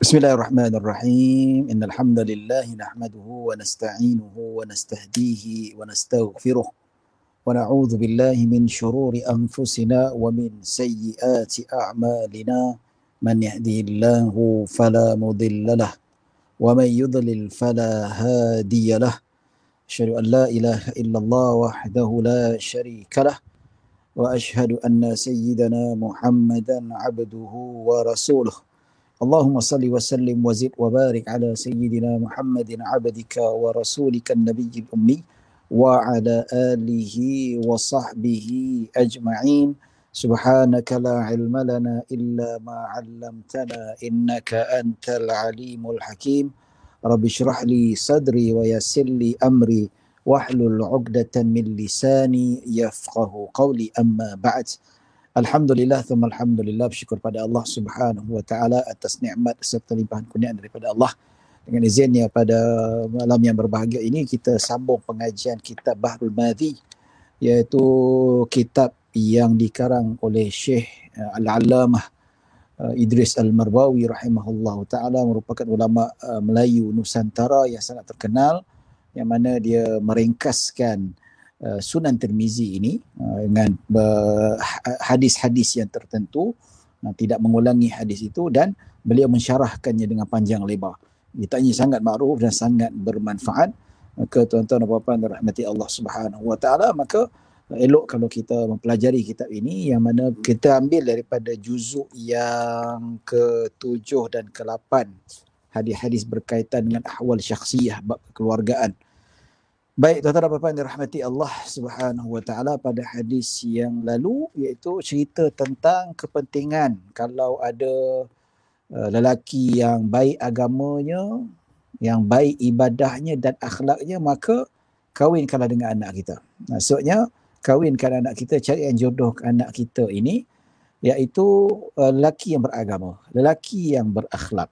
بسم الله الرحمن الرحيم إن الحمد لله نحمده ونستعينه ونستهديه ونستغفره ونعوذ بالله من شرور أنفسنا ومن سيئات أعمالنا من يهدي الله فلا مضل له ومن يضلل فلا هادي له أشهد أن لا إله إلا الله وحده لا شريك له وأشهد أن سيدنا محمدا عبده ورسوله اللهم صل وسلم وزد وبارك على سيدنا محمد عبدك ورسولك النبي الأمي وعلى آله وصحبه أجمعين سبحانك لا علم لنا إلا ما علمتنا إنك أنت العليم الحكيم رب اشرح لي صدري ويسر لي أمري واحلل عقدة من لساني يفقه قولي أما بعد Alhamdulillah thumma alhamdulillah bersyukur pada Allah Subhanahu wa taala atas nikmat serta limpahan kurnia daripada Allah. Dengan izinnya pada malam yang berbahagia ini kita sambung pengajian kitab Bahrul Madhi iaitu kitab yang dikarang oleh Syekh eh, Al-Allamah eh, Idris Al-Marbawi rahimahullahu taala merupakan ulama eh, Melayu Nusantara yang sangat terkenal yang mana dia meringkaskan Uh, Sunan Termizi ini uh, dengan ha, hadis-hadis yang tertentu uh, tidak mengulangi hadis itu dan beliau mensyarahkannya dengan panjang lebar. Ditanya sangat makruf dan sangat bermanfaat ke tuan-tuan dan puan-puan rahmati Allah Subhanahu Wa Taala maka elok kalau kita mempelajari kitab ini yang mana kita ambil daripada juzuk yang ke-7 dan ke-8 hadis-hadis berkaitan dengan ahwal syakhsiah bab kekeluargaan Baik, tuan-tuan dan puan-puan dirahmati Allah Subhanahu Wa Taala pada hadis yang lalu iaitu cerita tentang kepentingan kalau ada uh, lelaki yang baik agamanya, yang baik ibadahnya dan akhlaknya maka kahwinkanlah dengan anak kita. Maksudnya kahwinkan anak kita, cari yang jodoh anak kita ini iaitu uh, lelaki yang beragama, lelaki yang berakhlak.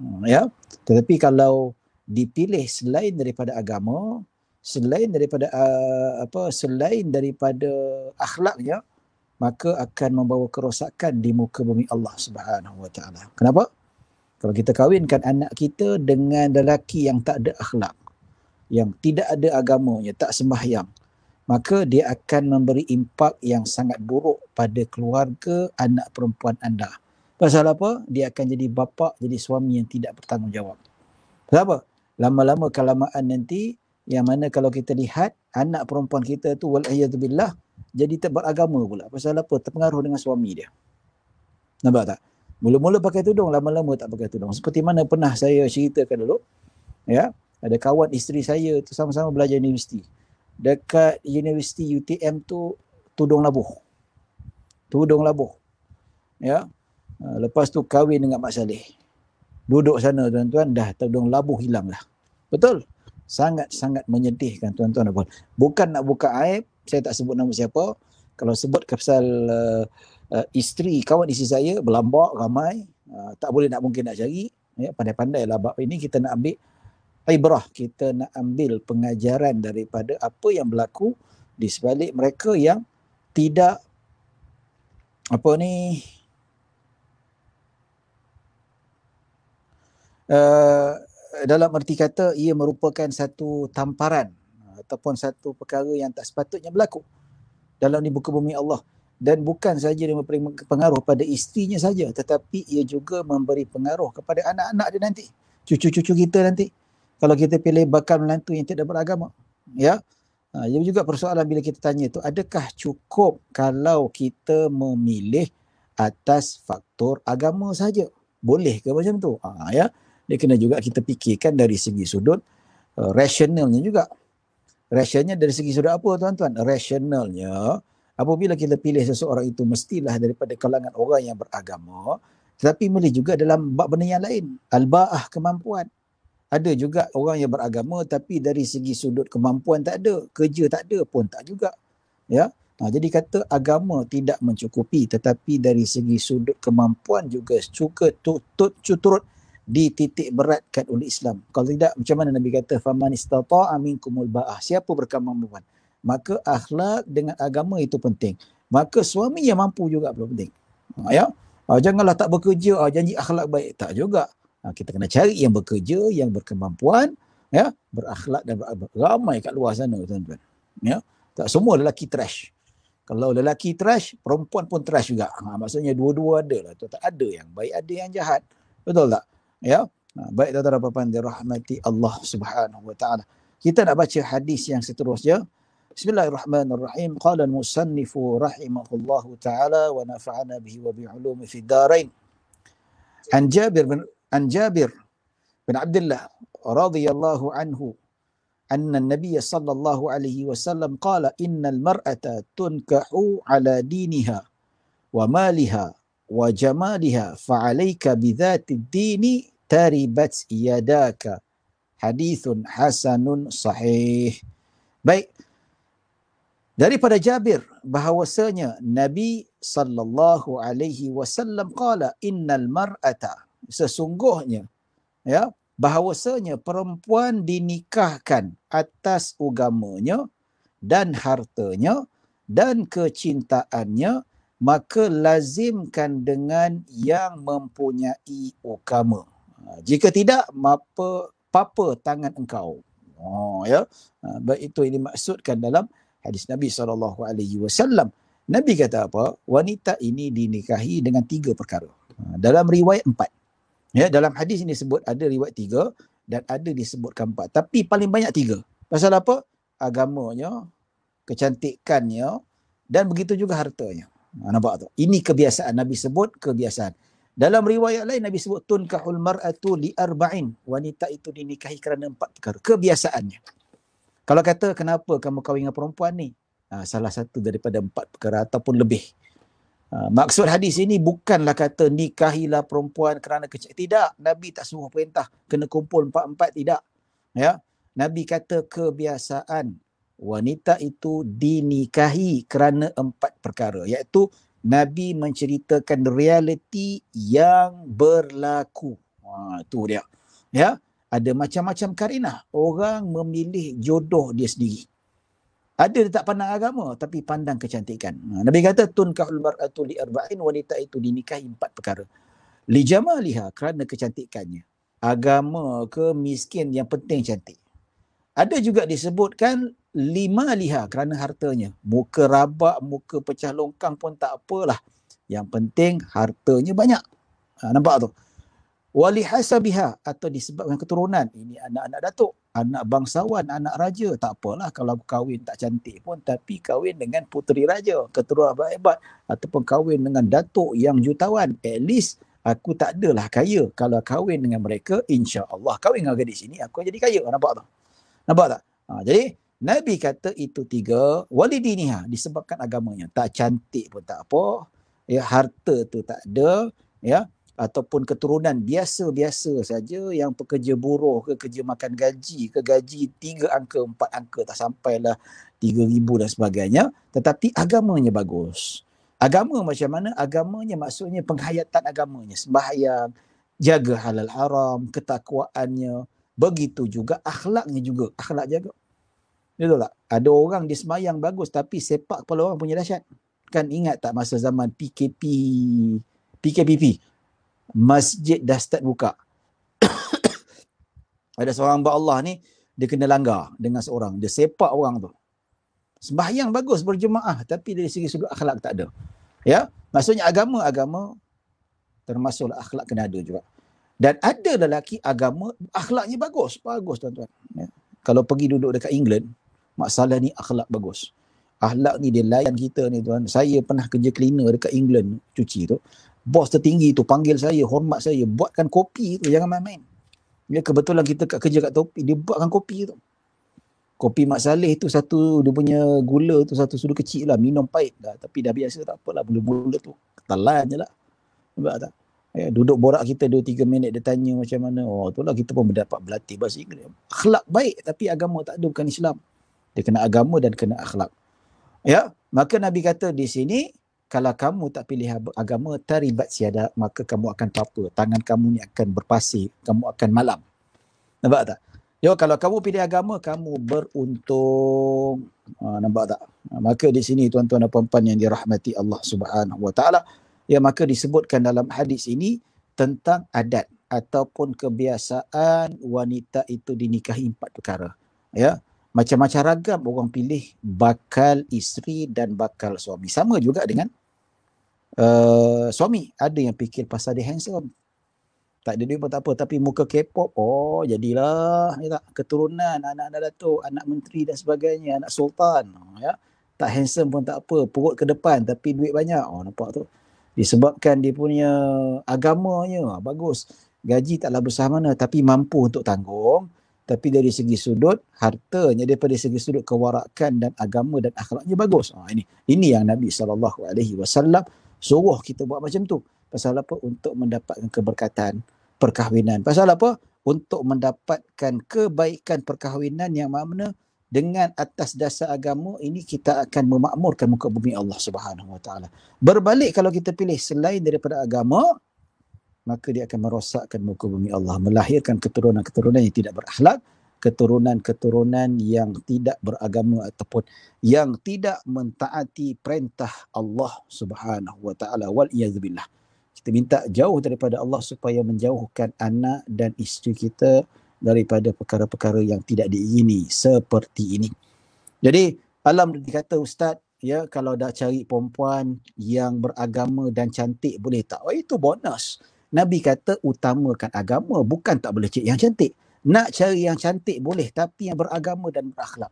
Hmm, ya. Tetapi kalau dipilih selain daripada agama, selain daripada uh, apa selain daripada akhlaknya maka akan membawa kerosakan di muka bumi Allah Subhanahu Wa Taala. Kenapa? Kalau kita kawinkan anak kita dengan lelaki yang tak ada akhlak, yang tidak ada agamanya, tak sembahyang, maka dia akan memberi impak yang sangat buruk pada keluarga anak perempuan anda. Pasal apa? Dia akan jadi bapa, jadi suami yang tidak bertanggungjawab. Pasal apa? Lama-lama kelamaan nanti yang mana kalau kita lihat anak perempuan kita tu wal billah jadi tak beragama pula pasal apa terpengaruh dengan suami dia nampak tak mula-mula pakai tudung lama-lama tak pakai tudung seperti mana pernah saya ceritakan dulu ya ada kawan isteri saya tu sama-sama belajar universiti dekat universiti UTM tu tudung labuh tudung labuh ya ha, lepas tu kahwin dengan Mak Saleh duduk sana tuan-tuan dah tudung labuh hilanglah betul sangat-sangat menyedihkan tuan-tuan dan puan. Bukan nak buka aib, saya tak sebut nama siapa. Kalau sebut pasal uh, eh, uh, eh, isteri kawan isteri saya berlambak ramai, uh, tak boleh nak mungkin nak cari. Ya, pandai-pandai lah bab ini kita nak ambil ibrah. Kita nak ambil pengajaran daripada apa yang berlaku di sebalik mereka yang tidak apa ni uh, Eh, dalam erti kata ia merupakan satu tamparan ataupun satu perkara yang tak sepatutnya berlaku dalam ni buku bumi Allah dan bukan saja dia memberi pengaruh pada isterinya saja tetapi ia juga memberi pengaruh kepada anak-anak dia nanti cucu-cucu kita nanti kalau kita pilih bakal menantu yang tidak beragama ya ha, juga persoalan bila kita tanya tu adakah cukup kalau kita memilih atas faktor agama saja boleh ke macam tu ha, ya dia kena juga kita fikirkan dari segi sudut uh, rasionalnya juga. Rasionalnya dari segi sudut apa tuan-tuan? Rasionalnya apabila kita pilih seseorang itu mestilah daripada kalangan orang yang beragama tetapi boleh juga dalam bab benda yang lain. Alba'ah kemampuan. Ada juga orang yang beragama tapi dari segi sudut kemampuan tak ada. Kerja tak ada pun tak juga. Ya. Ha, jadi kata agama tidak mencukupi tetapi dari segi sudut kemampuan juga cukup tutut cuturut di titik berat kat oleh Islam. Kalau tidak macam mana Nabi kata faman istata'a minkumul ba'ah. Siapa berkemampuan? Maka akhlak dengan agama itu penting. Maka suami yang mampu juga perlu penting. Ha, ya. Ah, janganlah tak bekerja ah, janji akhlak baik tak juga. Ah, kita kena cari yang bekerja yang berkemampuan ya berakhlak dan beragama. Ramai kat luar sana tuan-tuan. Ya. Tak semua lelaki trash. Kalau lelaki trash, perempuan pun trash juga. Ha, maksudnya dua-dua ada lah. Tak ada yang baik, ada yang jahat. Betul tak? ya baik tuan-tuan dan puan dirahmati Allah Subhanahu wa taala kita nak baca hadis yang seterusnya Bismillahirrahmanirrahim qala al-musannifu rahimahullahu taala wa nafa'ana bihi wa bi ulumi fid darain an Jabir bin an Jabir bin Abdullah radhiyallahu anhu أن النبي صلى الله عليه وسلم قال إن المرأة تنكح على دينها ومالها وجمالها فعليك بذات الدين taribat yadaka hadithun hasanun sahih baik daripada Jabir bahawasanya Nabi sallallahu alaihi wasallam qala innal mar'ata sesungguhnya ya bahawasanya perempuan dinikahkan atas ugamanya dan hartanya dan kecintaannya maka lazimkan dengan yang mempunyai ukama Ha, jika tidak apa papa tangan engkau oh ya ha, baik itu ini maksudkan dalam hadis Nabi saw. Nabi kata apa wanita ini dinikahi dengan tiga perkara ha, dalam riwayat empat ya dalam hadis ini sebut ada riwayat tiga dan ada disebutkan empat tapi paling banyak tiga pasal apa agamanya kecantikannya dan begitu juga hartanya nampak tu ini kebiasaan Nabi sebut kebiasaan dalam riwayat lain Nabi sebut tun kahul mar'atu li arba'in. Wanita itu dinikahi kerana empat perkara. Kebiasaannya. Kalau kata kenapa kamu kawin dengan perempuan ni? Ha, salah satu daripada empat perkara ataupun lebih. Ha, maksud hadis ini bukanlah kata nikahilah perempuan kerana kecil. Tidak. Nabi tak semua perintah. Kena kumpul empat-empat. Tidak. Ya. Nabi kata kebiasaan wanita itu dinikahi kerana empat perkara. Iaitu Nabi menceritakan realiti yang berlaku. Ha, itu dia. Ya, ada macam-macam karina. Orang memilih jodoh dia sendiri. Ada dia tak pandang agama tapi pandang kecantikan. Ha, Nabi kata tun kahul mar'atu arba'in wanita itu dinikahi empat perkara. Li liha kerana kecantikannya. Agama ke miskin yang penting cantik. Ada juga disebutkan lima liha kerana hartanya. Muka rabak, muka pecah longkang pun tak apalah. Yang penting hartanya banyak. Ha, nampak tu? Wali hasabiha atau disebabkan keturunan. Ini anak-anak datuk, anak bangsawan, anak raja. Tak apalah kalau aku kahwin tak cantik pun tapi kahwin dengan puteri raja. Keturunan hebat-hebat ataupun kahwin dengan datuk yang jutawan. At least aku tak adalah kaya. Kalau kahwin dengan mereka, insya Allah kahwin dengan gadis ini aku jadi kaya. Nampak tak? Nampak tak? Ha, jadi, Nabi kata itu tiga walidiniha disebabkan agamanya. Tak cantik pun tak apa. Ya, harta tu tak ada. Ya, ataupun keturunan biasa-biasa saja yang pekerja buruh ke kerja makan gaji ke gaji tiga angka, empat angka tak sampailah tiga ribu dan sebagainya. Tetapi agamanya bagus. Agama macam mana? Agamanya maksudnya penghayatan agamanya. Sembahyang, jaga halal haram, ketakwaannya. Begitu juga akhlaknya juga. Akhlak jaga. Ya tak? Ada orang dia semayang bagus tapi sepak kepala orang punya dahsyat. Kan ingat tak masa zaman PKP, PKPP? Masjid dah start buka. Ada seorang hamba Allah ni, dia kena langgar dengan seorang. Dia sepak orang tu. Sembahyang bagus berjemaah tapi dari segi sudut akhlak tak ada. Ya? Maksudnya agama-agama termasuklah akhlak kena ada juga. Dan ada lelaki agama akhlaknya bagus, bagus tuan-tuan. Ya. Kalau pergi duduk dekat England, Masalah ni akhlak bagus. Akhlak ni dia layan kita ni tuan. Saya pernah kerja cleaner dekat England cuci tu. Bos tertinggi tu panggil saya, hormat saya, buatkan kopi tu jangan main-main. Dia kebetulan kita kat kerja kat topi, dia buatkan kopi tu. Kopi Mak Saleh tu satu dia punya gula tu satu sudu kecil lah minum pahit lah tapi dah biasa tak apalah gula-gula tu telan je lah. Nampak tak? Ya, duduk borak kita 2-3 minit dia tanya macam mana. Oh tu lah kita pun berdapat berlatih bahasa Inggeris. Akhlak baik tapi agama tak ada bukan Islam dia kena agama dan kena akhlak. Ya, maka Nabi kata di sini kalau kamu tak pilih agama taribat siada maka kamu akan papa, tangan kamu ni akan berpasir, kamu akan malam. Nampak tak? Yo kalau kamu pilih agama kamu beruntung. Ha, nampak tak? Ha, maka di sini tuan-tuan dan puan-puan yang dirahmati Allah Subhanahu Wa Taala, ya maka disebutkan dalam hadis ini tentang adat ataupun kebiasaan wanita itu dinikahi empat perkara. Ya, macam-macam ragam orang pilih bakal isteri dan bakal suami. Sama juga dengan uh, suami. Ada yang fikir pasal dia handsome. Tak ada duit pun tak apa. Tapi muka K-pop, oh jadilah. Ya tak? Keturunan, anak-anak datuk, anak menteri dan sebagainya, anak sultan. Oh, ya? Tak handsome pun tak apa. Perut ke depan tapi duit banyak. Oh nampak tu. Disebabkan dia punya agamanya bagus. Gaji taklah besar mana tapi mampu untuk tanggung tapi dari segi sudut hartanya daripada segi sudut kewarakan dan agama dan akhlaknya bagus. Ha, ini ini yang Nabi sallallahu alaihi wasallam suruh kita buat macam tu. Pasal apa? Untuk mendapatkan keberkatan perkahwinan. Pasal apa? Untuk mendapatkan kebaikan perkahwinan yang mana dengan atas dasar agama ini kita akan memakmurkan muka bumi Allah Subhanahu Wa Taala. Berbalik kalau kita pilih selain daripada agama, maka dia akan merosakkan muka bumi Allah melahirkan keturunan-keturunan yang tidak berakhlak keturunan-keturunan yang tidak beragama ataupun yang tidak mentaati perintah Allah Subhanahu wa taala wal iazbillah kita minta jauh daripada Allah supaya menjauhkan anak dan isteri kita daripada perkara-perkara yang tidak diingini seperti ini jadi alam dikata ustaz ya kalau dah cari perempuan yang beragama dan cantik boleh tak oh itu bonus Nabi kata utamakan agama bukan tak boleh cari yang cantik. Nak cari yang cantik boleh tapi yang beragama dan berakhlak.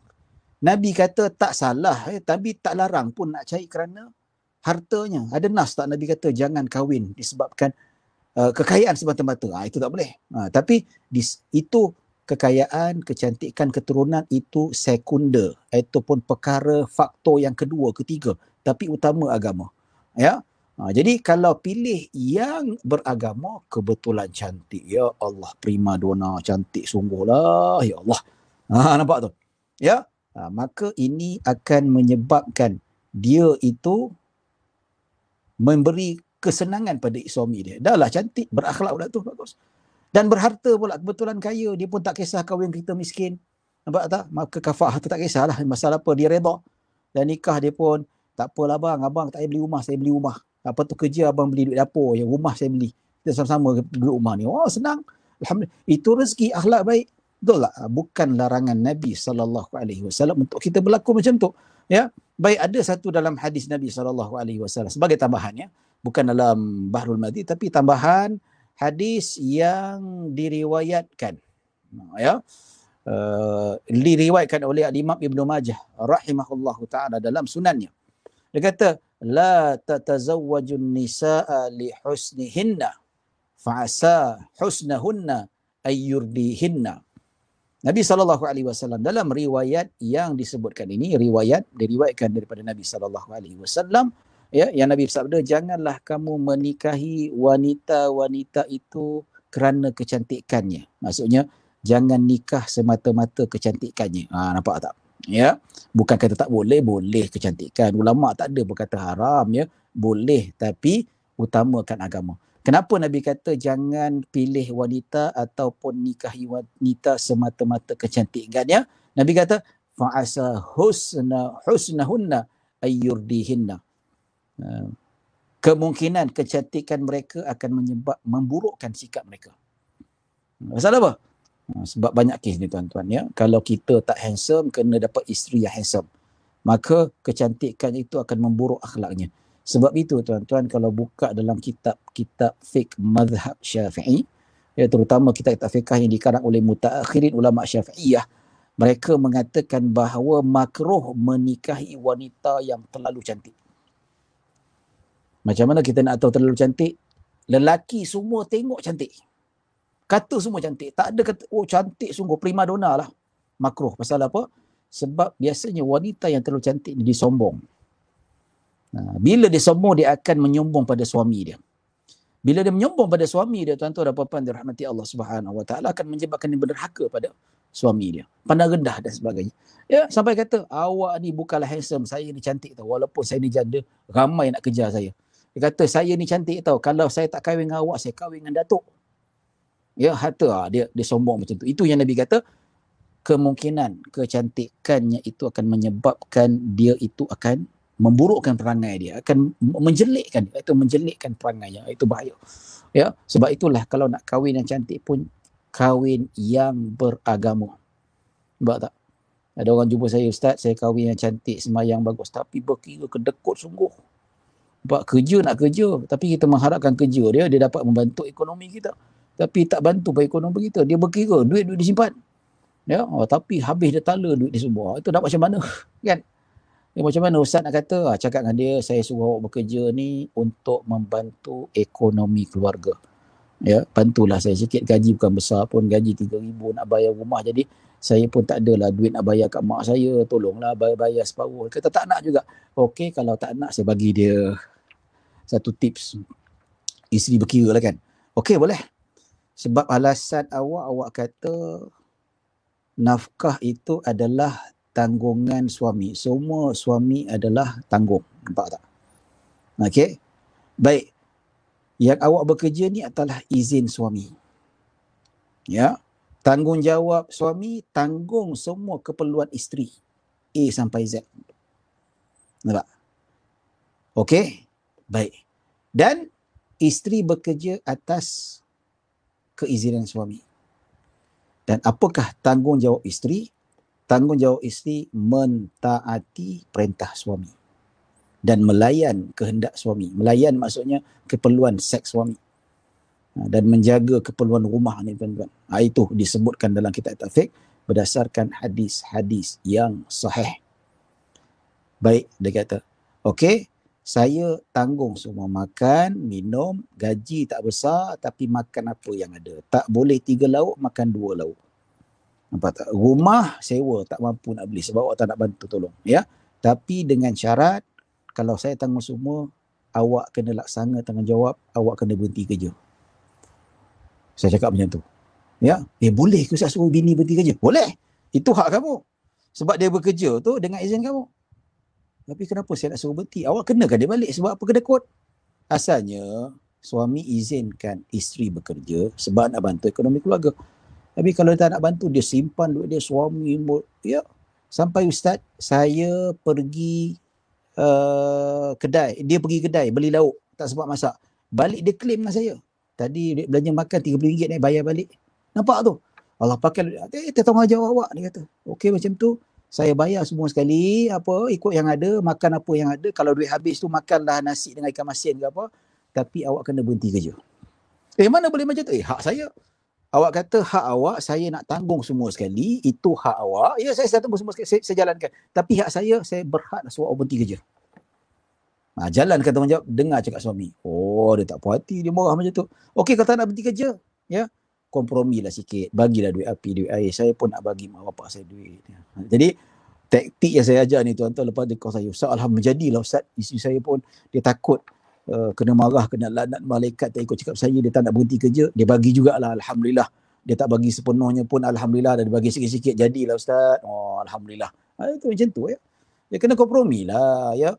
Nabi kata tak salah eh, tapi tak larang pun nak cari kerana hartanya. Ada nas tak Nabi kata jangan kahwin disebabkan uh, kekayaan semata-mata. Ha, itu tak boleh. Ha, tapi dis, itu kekayaan, kecantikan, keturunan itu sekunder ataupun perkara faktor yang kedua, ketiga. Tapi utama agama. Ya, Ha, jadi kalau pilih yang beragama kebetulan cantik ya Allah prima dona cantik sungguhlah ya Allah. Ha, nampak tu. Ya. Ha, maka ini akan menyebabkan dia itu memberi kesenangan pada suami dia. Dah lah cantik berakhlak pula tu bagus. Dan berharta pula kebetulan kaya dia pun tak kisah kahwin kita miskin. Nampak tak? Maka kafah tu tak kisahlah masalah apa dia redha. Dan nikah dia pun tak apalah bang, abang tak payah beli rumah, saya beli rumah apa tu kerja abang beli duit dapur yang rumah saya beli kita sama-sama duduk rumah ni oh senang alhamdulillah itu rezeki akhlak baik betul tak bukan larangan nabi sallallahu alaihi wasallam untuk kita berlaku macam tu ya baik ada satu dalam hadis nabi sallallahu alaihi wasallam sebagai tambahan ya bukan dalam bahrul madi tapi tambahan hadis yang diriwayatkan ya uh, diriwayatkan oleh imam ibnu majah rahimahullahu taala dalam sunannya dia kata la tatazawwajun nisaa li husnihinna fa asa husnahunna ayyurdihinna. Nabi sallallahu alaihi wasallam dalam riwayat yang disebutkan ini riwayat diriwayatkan daripada Nabi sallallahu alaihi wasallam ya yang Nabi bersabda janganlah kamu menikahi wanita-wanita itu kerana kecantikannya. Maksudnya jangan nikah semata-mata kecantikannya. Ha, nampak tak? ya bukan kata tak boleh boleh kecantikan ulama tak ada berkata haram ya boleh tapi utamakan agama kenapa nabi kata jangan pilih wanita ataupun nikahi wanita semata-mata kecantikannya nabi kata fa asa husna husnahunna ayyurdihinna ha. kemungkinan kecantikan mereka akan menyebab memburukkan sikap mereka. Masalah apa? Ha, sebab banyak kes ni tuan-tuan ya. Kalau kita tak handsome, kena dapat isteri yang handsome. Maka kecantikan itu akan memburuk akhlaknya. Sebab itu tuan-tuan kalau buka dalam kitab-kitab fiqh mazhab syafi'i, ya, terutama kitab-kitab fiqh yang dikarang oleh mutakhirin ulama syafi'iyah, mereka mengatakan bahawa makruh menikahi wanita yang terlalu cantik. Macam mana kita nak tahu terlalu cantik? Lelaki semua tengok cantik kata semua cantik. Tak ada kata, oh cantik sungguh prima donna lah. Makruh. Pasal apa? Sebab biasanya wanita yang terlalu cantik ni disombong. Ha, bila dia sombong, dia akan menyombong pada suami dia. Bila dia menyombong pada suami dia, tuan-tuan dan puan-puan dirahmati Allah Subhanahu Wa Taala akan menjebakkan dia berderhaka pada suami dia. Pandang rendah dan sebagainya. Ya, sampai kata, awak ni bukanlah handsome, saya ni cantik tau. Walaupun saya ni janda, ramai nak kejar saya. Dia kata, saya ni cantik tau. Kalau saya tak kahwin dengan awak, saya kahwin dengan datuk ya harta ah, dia dia sombong macam tu itu yang nabi kata kemungkinan kecantikannya itu akan menyebabkan dia itu akan memburukkan perangai dia akan menjelikkan dia itu menjelikkan perangai yang itu bahaya ya sebab itulah kalau nak kahwin yang cantik pun kahwin yang beragama nampak tak ada orang jumpa saya ustaz saya kahwin yang cantik semayang bagus tapi berkira kedekut sungguh buat kerja nak kerja tapi kita mengharapkan kerja dia dia dapat membantu ekonomi kita tapi tak bantu ekonomi kita. Dia berkira duit-duit disimpan. Ya, oh, tapi habis dia tala duit ni semua. Itu nak macam mana? kan? Ya, macam mana Ustaz nak kata, ah, cakap dengan dia, saya suruh awak bekerja ni untuk membantu ekonomi keluarga. Ya, bantulah saya sikit. Gaji bukan besar pun. Gaji RM3,000 nak bayar rumah. Jadi, saya pun tak lah duit nak bayar kat mak saya. Tolonglah bayar-bayar separuh. Kata tak nak juga. Okey, kalau tak nak, saya bagi dia satu tips. Isteri berkira lah kan. Okey, boleh sebab alasan awak awak kata nafkah itu adalah tanggungan suami semua suami adalah tanggung nampak tak okey baik yang awak bekerja ni adalah izin suami ya tanggungjawab suami tanggung semua keperluan isteri A sampai Z nampak okey baik dan isteri bekerja atas keizinan suami. Dan apakah tanggungjawab isteri? Tanggungjawab isteri mentaati perintah suami dan melayan kehendak suami. Melayan maksudnya keperluan seks suami ha, dan menjaga keperluan rumah ni tuan-tuan. Ha, itu disebutkan dalam kitab Taufik berdasarkan hadis-hadis yang sahih. Baik, dia kata. Okey, saya tanggung semua makan, minum, gaji tak besar tapi makan apa yang ada. Tak boleh tiga lauk, makan dua lauk. Nampak tak? Rumah sewa tak mampu nak beli sebab awak tak nak bantu tolong. Ya? Tapi dengan syarat kalau saya tanggung semua, awak kena laksana tanggungjawab, awak kena berhenti kerja. Saya cakap macam tu. Ya? Eh boleh ke saya suruh bini berhenti kerja? Boleh. Itu hak kamu. Sebab dia bekerja tu dengan izin kamu. Tapi kenapa saya nak suruh berhenti? Awak kenakan dia balik sebab apa kena kot? Asalnya suami izinkan isteri bekerja sebab nak bantu ekonomi keluarga. Tapi kalau dia tak nak bantu, dia simpan duit dia suami. Ya. Sampai ustaz, saya pergi uh, kedai. Dia pergi kedai beli lauk. Tak sempat masak. Balik dia claim dengan saya. Tadi duit belanja makan RM30 naik bayar balik. Nampak tu? Allah pakai. Eh, tak tahu jawab awak. Dia kata. Okey macam tu saya bayar semua sekali apa ikut yang ada makan apa yang ada kalau duit habis tu makanlah nasi dengan ikan masin ke apa tapi awak kena berhenti kerja eh mana boleh macam tu eh hak saya awak kata hak awak saya nak tanggung semua sekali itu hak awak ya saya, saya tanggung semua sekali saya, saya jalankan tapi hak saya saya berhak nak suruh berhenti kerja Ha, jalan kata menjawab dengar cakap suami. Oh, dia tak puas hati, dia marah macam tu. Okey, kata nak berhenti kerja. Ya, yeah kompromi lah sikit. Bagilah duit api, duit air. Saya pun nak bagi mak bapak saya duit. Jadi taktik yang saya ajar ni tuan-tuan lepas dia kau saya Ustaz Alhamdulillah menjadilah Ustaz. Isteri saya pun dia takut uh, kena marah, kena lanat malaikat tak ikut cakap saya. Dia tak nak berhenti kerja. Dia bagi jugalah Alhamdulillah. Dia tak bagi sepenuhnya pun Alhamdulillah. Dia bagi sikit-sikit jadilah Ustaz. Oh, Alhamdulillah. Ha, itu macam tu ya. Dia ya, kena kompromi lah ya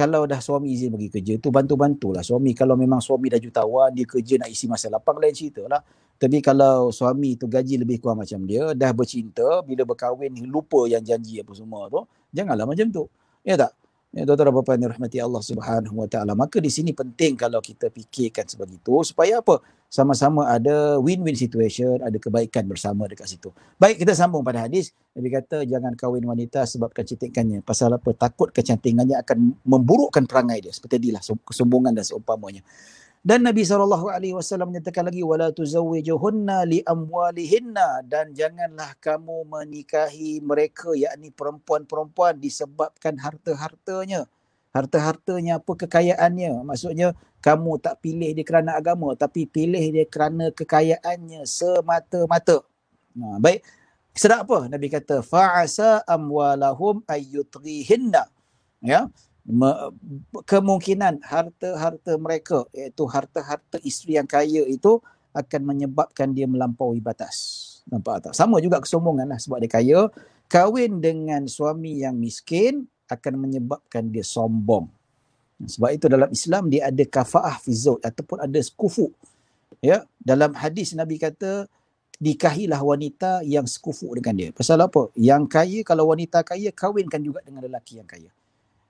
kalau dah suami izin bagi kerja tu bantu-bantulah suami kalau memang suami dah jutawan dia kerja nak isi masa lapang lain cerita lah tapi kalau suami tu gaji lebih kurang macam dia dah bercinta bila berkahwin lupa yang janji apa semua tu janganlah macam tu ya tak Ya, tuan-tuan bapa yang dirahmati Allah Subhanahu Wa Taala. Maka di sini penting kalau kita fikirkan sebegitu supaya apa? Sama-sama ada win-win situation, ada kebaikan bersama dekat situ. Baik, kita sambung pada hadis. Nabi kata jangan kahwin wanita sebab kecantikannya. Pasal apa? Takut kecantikannya akan memburukkan perangai dia. Seperti inilah kesombongan dan seumpamanya. Dan Nabi saw. menyatakan lagi wala tuzawwijuhunna li amwalihinna dan janganlah kamu menikahi mereka yakni perempuan-perempuan disebabkan harta-hartanya. Harta-hartanya apa kekayaannya? Maksudnya kamu tak pilih dia kerana agama tapi pilih dia kerana kekayaannya semata-mata. Nah, baik. Sedap apa? Nabi kata fa'asa amwalahum ayyutrihinna. Ya kemungkinan harta-harta mereka iaitu harta-harta isteri yang kaya itu akan menyebabkan dia melampaui batas. Nampak tak? Sama juga kesombongan lah sebab dia kaya. Kawin dengan suami yang miskin akan menyebabkan dia sombong. Sebab itu dalam Islam dia ada kafa'ah fizut ataupun ada sekufu. Ya? Dalam hadis Nabi kata, dikahilah wanita yang sekufu dengan dia. Pasal apa? Yang kaya kalau wanita kaya kawinkan juga dengan lelaki yang kaya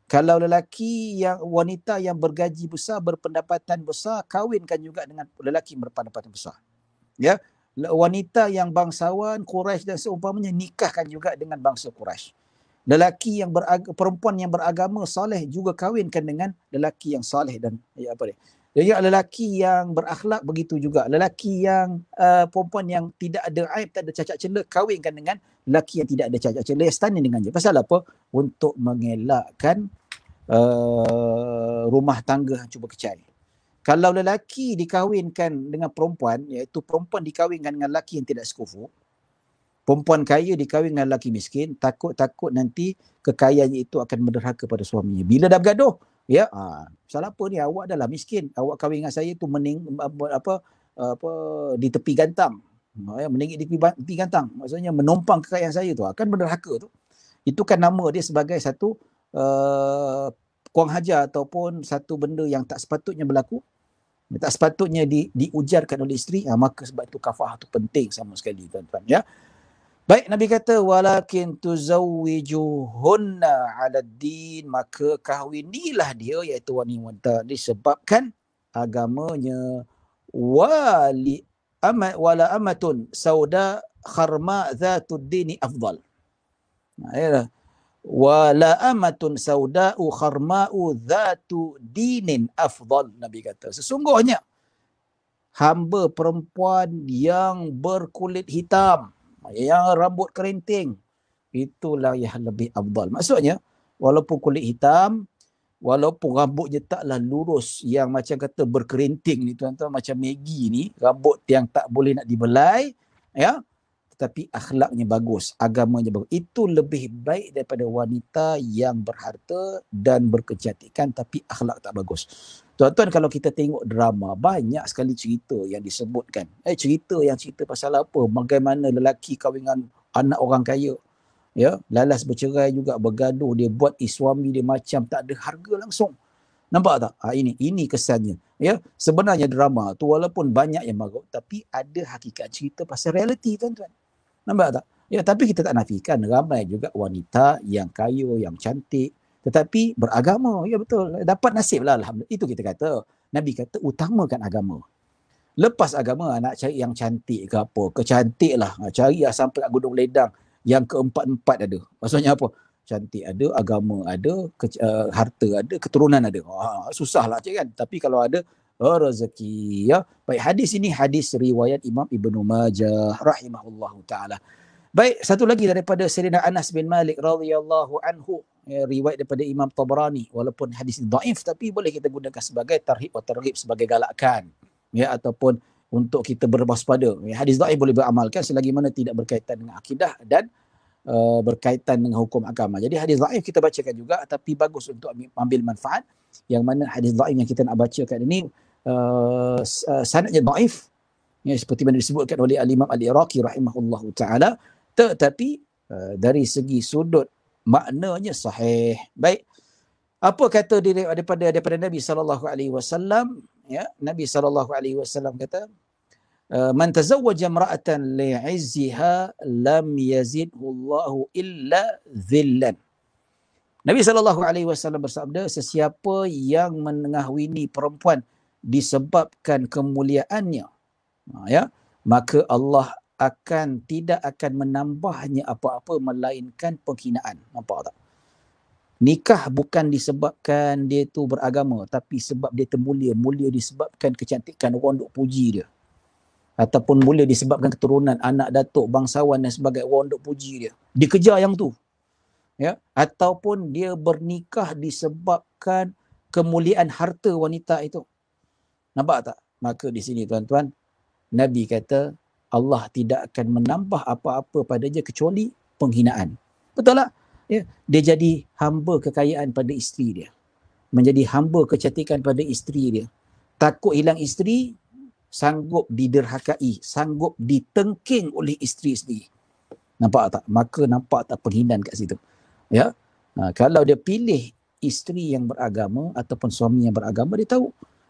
kalau lelaki yang wanita yang bergaji besar berpendapatan besar kahwinkan juga dengan lelaki berpendapatan besar ya wanita yang bangsawan Quraisy dan seumpamanya nikahkan juga dengan bangsa Quraisy lelaki yang berag- perempuan yang beragama soleh juga kawinkan dengan lelaki yang soleh dan ya apa dia jadi ya, lelaki yang berakhlak begitu juga lelaki yang uh, perempuan yang tidak ada aib tak ada cacat celah kawinkan dengan lelaki yang tidak ada cacat celah standing dengan dia pasal apa untuk mengelakkan uh, rumah tangga yang cuba kecari. Kalau lelaki dikahwinkan dengan perempuan, iaitu perempuan dikahwinkan dengan lelaki yang tidak sekufu, perempuan kaya dikahwin dengan lelaki miskin, takut-takut nanti kekayaannya itu akan menderhaka pada suaminya. Bila dah bergaduh, ya, ah, salah apa ni? Awak adalah miskin. Awak kahwin dengan saya itu mening, apa, apa, apa di tepi gantang. Ha, ya, meningit di tepi, gantang. Maksudnya menumpang kekayaan saya itu akan menderhaka tu. Itu kan nama dia sebagai satu Uh, kuang hajar ataupun satu benda yang tak sepatutnya berlaku tak sepatutnya di, diujarkan oleh isteri ya, maka sebab itu kafah itu penting sama sekali tuan-tuan ya baik nabi kata walakin tuzawwijuhunna ala din maka kahwinilah dia iaitu wanita disebabkan agamanya wali amat, wala amatun sauda kharma dhatud dini afdal nah, ya lah wa la amatun sauda'u kharma'u zatu dinin afdal nabi kata sesungguhnya hamba perempuan yang berkulit hitam yang rambut kerinting itulah yang lebih afdal maksudnya walaupun kulit hitam walaupun rambutnya taklah lurus yang macam kata berkerinting ni tuan-tuan macam Maggie ni rambut yang tak boleh nak dibelai ya tetapi akhlaknya bagus, agamanya bagus. Itu lebih baik daripada wanita yang berharta dan berkecantikan tapi akhlak tak bagus. Tuan-tuan kalau kita tengok drama, banyak sekali cerita yang disebutkan. Eh cerita yang cerita pasal apa? Bagaimana lelaki kahwin dengan anak orang kaya. Ya, lalas bercerai juga bergaduh dia buat isuami dia macam tak ada harga langsung. Nampak tak? Ha, ini ini kesannya. Ya, sebenarnya drama tu walaupun banyak yang marah tapi ada hakikat cerita pasal realiti tuan-tuan. Nampak tak? Ya, tapi kita tak nafikan ramai juga wanita yang kayu, yang cantik. Tetapi beragama. Ya, betul. Dapat nasib lah. Alhamdulillah. Itu kita kata. Nabi kata utamakan agama. Lepas agama, anak cari yang cantik ke apa. Kecantik lah. Ha, cari lah sampai kat gunung ledang. Yang keempat-empat ada. Maksudnya apa? Cantik ada, agama ada, ke, uh, harta ada, keturunan ada. Ha, susah lah cik kan. Tapi kalau ada, Oh, rezekinya. Baik, hadis ini hadis riwayat Imam Ibnu Majah rahimahullah taala. Baik, satu lagi daripada serina Anas bin Malik radhiyallahu anhu ya, riwayat daripada Imam Tabrani walaupun hadis ini daif tapi boleh kita gunakan sebagai tarhib atau targhib sebagai galakkan, ya ataupun untuk kita berwaspada. Ya, hadis daif boleh beramalkan selagi mana tidak berkaitan dengan akidah dan Uh, berkaitan dengan hukum agama. Jadi hadis dhaif kita bacakan juga tapi bagus untuk ambil manfaat yang mana hadis dhaif yang kita nak bacakan ini Uh, uh, sanadnya daif ya seperti mana disebutkan oleh al-Imam al-Iraqi rahimahullahu taala tetapi uh, dari segi sudut maknanya sahih baik apa kata diri daripada daripada Nabi sallallahu alaihi wasallam ya Nabi sallallahu alaihi wasallam kata uh, man tazawwaja imra'atan li'izziha lam yazidhu Allah illa dhillan Nabi sallallahu alaihi wasallam bersabda sesiapa yang mengahwini perempuan disebabkan kemuliaannya ha, ya maka Allah akan tidak akan menambahnya apa-apa melainkan penghinaan nampak tak nikah bukan disebabkan dia tu beragama tapi sebab dia termulia mulia disebabkan kecantikan orang duk puji dia ataupun mulia disebabkan keturunan anak datuk bangsawan dan sebagai orang duk puji dia dia kejar yang tu ya ataupun dia bernikah disebabkan kemuliaan harta wanita itu Nampak tak? Maka di sini tuan-tuan, Nabi kata Allah tidak akan menambah apa-apa padanya kecuali penghinaan. Betul tak? Ya. Dia jadi hamba kekayaan pada isteri dia. Menjadi hamba kecantikan pada isteri dia. Takut hilang isteri, sanggup diderhakai, sanggup ditengking oleh isteri sendiri. Nampak tak? Maka nampak tak penghinaan kat situ. Ya. Ha, kalau dia pilih isteri yang beragama ataupun suami yang beragama, dia tahu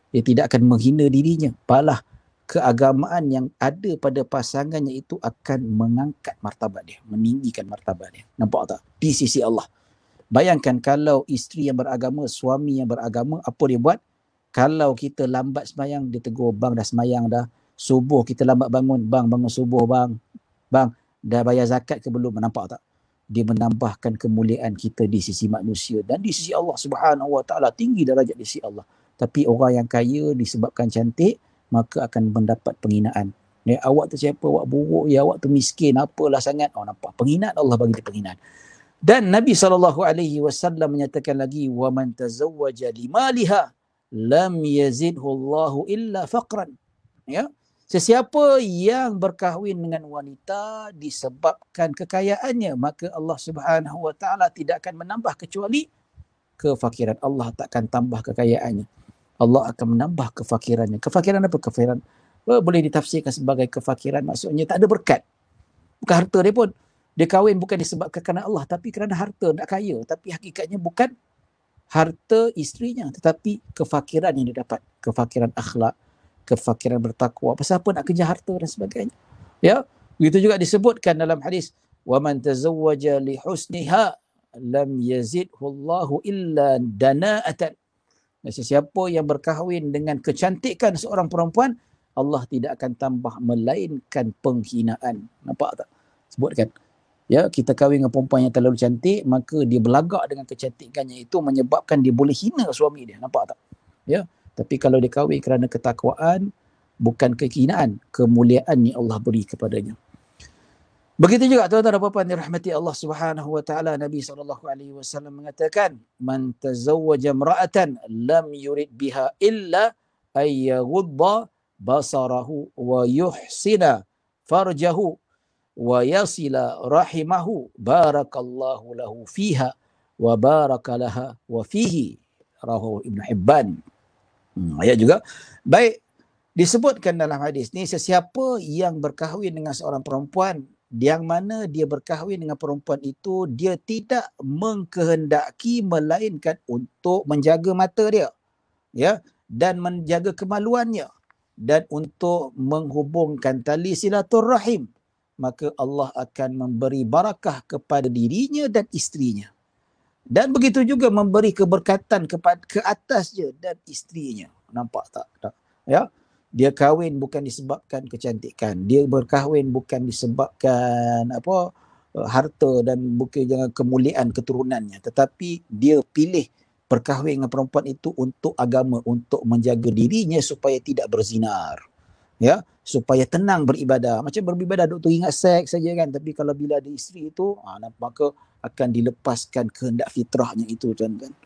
dia tidak akan menghina dirinya Palah, keagamaan yang ada pada pasangannya itu akan mengangkat martabat dia meninggikan martabat dia nampak tak di sisi Allah bayangkan kalau isteri yang beragama suami yang beragama apa dia buat kalau kita lambat semayang dia tegur bang dah semayang dah subuh kita lambat bangun bang bangun subuh bang bang dah bayar zakat ke belum nampak tak dia menambahkan kemuliaan kita di sisi manusia dan di sisi Allah Subhanahu Wa Taala tinggi darajat di sisi Allah tapi orang yang kaya disebabkan cantik maka akan mendapat penghinaan ya awak tu siapa awak buruk ya awak tu miskin apalah sangat oh nampak penghinaan Allah bagi dia penghinaan dan Nabi saw. menyatakan lagi wa man tazawwaja limaliha lam yazidhu Allah illa faqran ya sesiapa yang berkahwin dengan wanita disebabkan kekayaannya maka Allah Subhanahu wa taala tidak akan menambah kecuali kefakiran Allah takkan tambah kekayaannya Allah akan menambah kefakirannya. Kefakiran apa? Kefakiran oh, boleh ditafsirkan sebagai kefakiran maksudnya tak ada berkat. Bukan harta dia pun. Dia kahwin bukan disebabkan kerana Allah tapi kerana harta nak kaya. Tapi hakikatnya bukan harta istrinya tetapi kefakiran yang dia dapat. Kefakiran akhlak, kefakiran bertakwa. Pasal apa nak kejar harta dan sebagainya. Ya, begitu juga disebutkan dalam hadis. وَمَنْ تَزَوَّجَ لِحُسْنِهَا لَمْ يَزِدْهُ اللَّهُ إِلَّا دَنَاءَةً siapa yang berkahwin dengan kecantikan seorang perempuan, Allah tidak akan tambah melainkan penghinaan. Nampak tak? Sebutkan. Ya, kita kahwin dengan perempuan yang terlalu cantik, maka dia berlagak dengan kecantikannya itu menyebabkan dia boleh hina suami dia. Nampak tak? Ya. Tapi kalau dia kahwin kerana ketakwaan, bukan kekinaan, kemuliaan yang Allah beri kepadanya. Begitu juga tuan-tuan dan puan-puan dirahmati Allah Subhanahu wa taala Nabi sallallahu alaihi wasallam mengatakan man tazawwaja imra'atan lam yurid biha illa ayyudda basarahu wa yuhsina farjahu wa yasila rahimahu barakallahu lahu fiha wa baraka laha wa fihi rahu ibnu hibban hmm, ayat juga baik disebutkan dalam hadis ni sesiapa yang berkahwin dengan seorang perempuan yang mana dia berkahwin dengan perempuan itu dia tidak mengkehendaki melainkan untuk menjaga mata dia ya dan menjaga kemaluannya dan untuk menghubungkan tali silaturrahim maka Allah akan memberi barakah kepada dirinya dan istrinya dan begitu juga memberi keberkatan kepada ke atasnya dan istrinya nampak tak. ya dia kahwin bukan disebabkan kecantikan dia berkahwin bukan disebabkan apa eh, harta dan bukan jangan kemuliaan keturunannya tetapi dia pilih berkahwin dengan perempuan itu untuk agama untuk menjaga dirinya supaya tidak berzinar ya supaya tenang beribadah macam beribadah doktor ingat seks saja kan tapi kalau bila ada isteri itu ha, maka akan dilepaskan kehendak fitrahnya itu tuan-tuan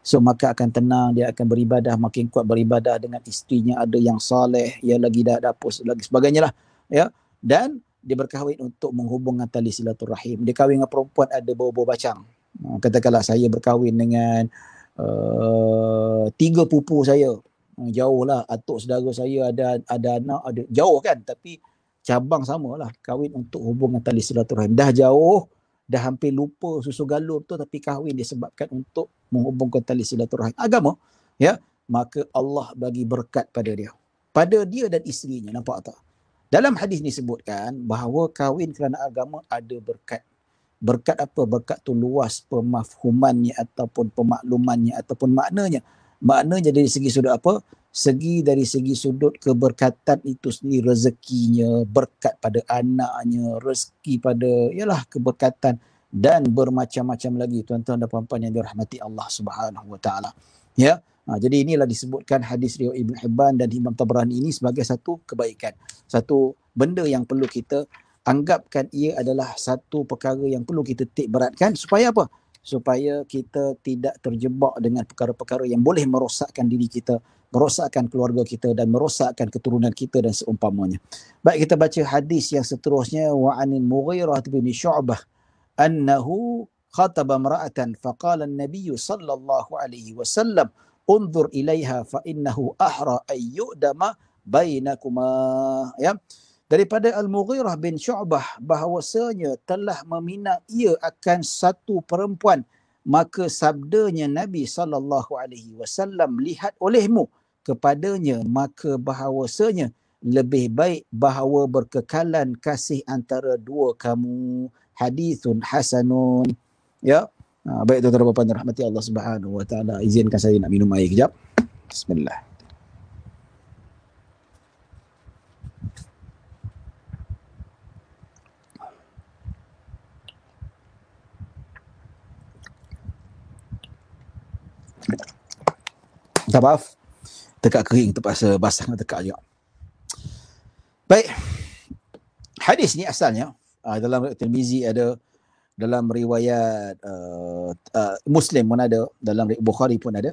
So maka akan tenang, dia akan beribadah, makin kuat beribadah dengan istrinya ada yang soleh, ya lagi dah ada pos lagi sebagainya lah. Ya? Dan dia berkahwin untuk menghubungkan tali silaturahim. Dia kahwin dengan perempuan ada bau-bau bacang. Ha, katakanlah saya berkahwin dengan uh, tiga pupu saya. Ha, jauh lah, atau saudara saya ada ada anak, ada jauh kan? Tapi cabang sama lah. kahwin untuk hubungan tali silaturahim. Dah jauh, dah hampir lupa susu galur tu tapi kahwin disebabkan untuk menghubungkan tali silaturahim agama ya maka Allah bagi berkat pada dia pada dia dan isterinya nampak tak dalam hadis ni sebutkan bahawa kahwin kerana agama ada berkat berkat apa berkat tu luas pemafhumannya ataupun pemaklumannya ataupun maknanya maknanya dari segi sudut apa segi dari segi sudut keberkatan itu sendiri rezekinya berkat pada anaknya rezeki pada ialah keberkatan dan bermacam-macam lagi tuan-tuan dan puan-puan yang dirahmati Allah Subhanahu wa taala ya ha, jadi inilah disebutkan hadis riwayat Ibn Hibban dan Imam Tabrani ini sebagai satu kebaikan satu benda yang perlu kita anggapkan ia adalah satu perkara yang perlu kita tik beratkan supaya apa supaya kita tidak terjebak dengan perkara-perkara yang boleh merosakkan diri kita merosakkan keluarga kita dan merosakkan keturunan kita dan seumpamanya. Baik kita baca hadis yang seterusnya wa anil Mughirah bin Syu'bah annahu khataba imra'atan faqala an sallallahu alaihi wasallam undur ilaiha fa innahu ahra ay yudama bainakuma ya daripada al-Mughirah bin Syu'bah bahawasanya telah meminat ia akan satu perempuan maka sabdanya Nabi sallallahu alaihi wasallam lihat olehmu kepadanya maka bahawasanya lebih baik bahawa berkekalan kasih antara dua kamu hadithun hasanun ya ha, baik tuan-tuan dan puan rahmati Allah Subhanahu wa taala izinkan saya nak minum air kejap bismillah Tak maaf, tekak kering terpaksa basah nak tekak juga. Baik. Hadis ni asalnya uh, dalam Tirmizi ada dalam riwayat uh, uh, Muslim pun ada, dalam riwayat Bukhari pun ada.